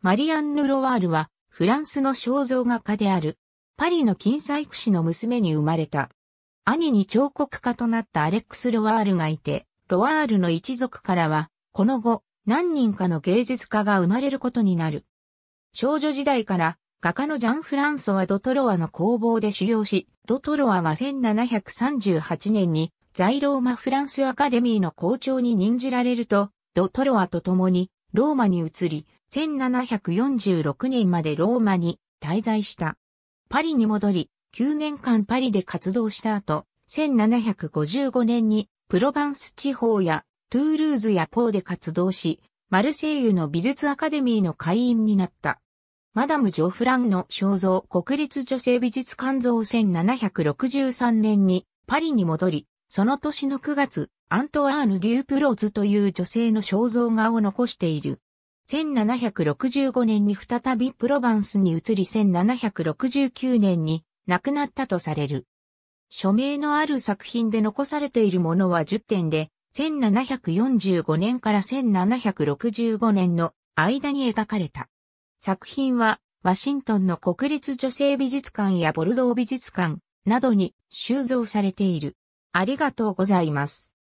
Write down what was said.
マリアンヌ・ロワールは、フランスの肖像画家である、パリの金細工師の娘に生まれた。兄に彫刻家となったアレックス・ロワールがいて、ロワールの一族からは、この後、何人かの芸術家が生まれることになる。少女時代から、画家のジャン・フランソワ・ドトロワの工房で修行し、ドトロワが1738年に在ローマ・フランスアカデミーの校長に任じられると、ドトロワと共にローマに移り、1746年までローマに滞在した。パリに戻り、9年間パリで活動した後、1755年にプロバンス地方やトゥールーズやポーで活動し、マルセイユの美術アカデミーの会員になった。マダム・ジョ・フランの肖像国立女性美術館像1763年にパリに戻り、その年の9月、アントワーヌ・デュープローズという女性の肖像画を残している。1765年に再びプロバンスに移り1769年に亡くなったとされる。署名のある作品で残されているものは10点で、1745年から1765年の間に描かれた。作品は、ワシントンの国立女性美術館やボルドー美術館などに収蔵されている。ありがとうございます。